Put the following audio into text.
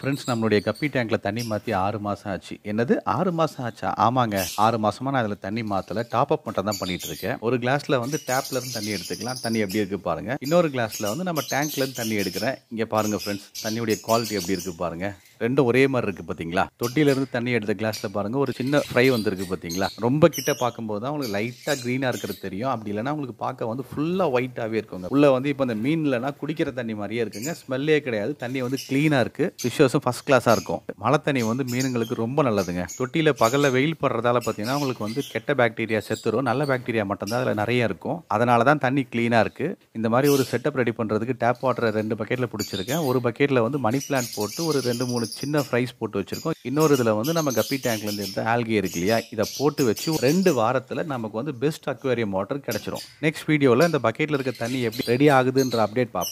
friends நம்மளுடைய கப்பி டேங்கில் தண்ணி மாற்றி ஆறு மாதம் ஆச்சு என்னது ஆறு மாதம் ஆச்சா ஆமாங்க ஆறு மாதமாக நான் அதில் தண்ணி மாற்றலை டாப் அப் மட்டும் தான் பண்ணிகிட்டு இருக்கேன் ஒரு கிளாஸில் வந்து டேப்லேருந்து தண்ணி எடுத்துக்கலாம் தண்ணி எப்படி இருக்குது பாருங்கள் இன்னொரு கிளாஸில் வந்து நம்ம டேங்க்லேருந்து தண்ணி எடுக்கிறேன் இங்கே பாருங்கள் ஃப்ரெண்ட்ஸ் தண்ணியுடைய குவாலிட்டி எப்படி இருக்குது பாருங்கள் ரெண்டும் ஒரே மாதிரி இருக்குது பார்த்தீங்களா தொட்டியிலேருந்து தண்ணி எடுத்த கிளாஸில் பாருங்கள் ஒரு சின்ன ஃப்ரை வந்துருக்கு பார்த்தீங்களா ரொம்ப கிட்ட பார்க்கும்போது தான் உங்களுக்கு லைட்டாக க்ரீனாக இருக்கிறது தெரியும் அப்படி இல்லைனா உங்களுக்கு பார்க்க வந்து ஃபுல்லாக ஒயிட்டாகவே இருக்குங்க உள்ளே வந்து இப்போ அந்த மீன்லனா குடிக்கிற தண்ணி மாதிரியே இருக்குங்க ஸ்மெல்லே கிடையாது தண்ணி வந்து க்ளீனாக இருக்குது ஃபிஷ்ஷஸ் டெம்பரேச்சர்ஸும் ஃபஸ்ட் கிளாஸாக இருக்கும் மழை தண்ணி வந்து மீனுங்களுக்கு ரொம்ப நல்லதுங்க தொட்டியில் பகலில் வெயில் படுறதால பார்த்தீங்கன்னா உங்களுக்கு வந்து கெட்ட பாக்டீரியா செத்துரும் நல்ல பாக்டீரியா மட்டும்தான் அதில் நிறைய இருக்கும் அதனால தான் தண்ணி க்ளீனாக இருக்குது இந்த மாதிரி ஒரு செட்டப் ரெடி பண்ணுறதுக்கு டேப் வாட்டரை ரெண்டு பக்கெட்டில் பிடிச்சிருக்கேன் ஒரு பக்கெட்டில் வந்து மணி பிளான்ட் போட்டு ஒரு ரெண்டு மூணு சின்ன ஃப்ரைஸ் போட்டு வச்சுருக்கோம் இன்னொரு இதில் வந்து நம்ம கப்பி டேங்க்லேருந்து எடுத்த ஆல்கி இருக்கு இல்லையா இதை போட்டு வச்சு ரெண்டு வாரத்தில் நமக்கு வந்து பெஸ்ட் அக்வேரியம் வாட்டர் கிடச்சிரும் நெக்ஸ்ட் வீடியோவில் இந்த பக்கெட்டில் இருக்க தண்ணி எப்படி ரெடி ஆகுதுன்ற அப்டேட் பார்ப்போம்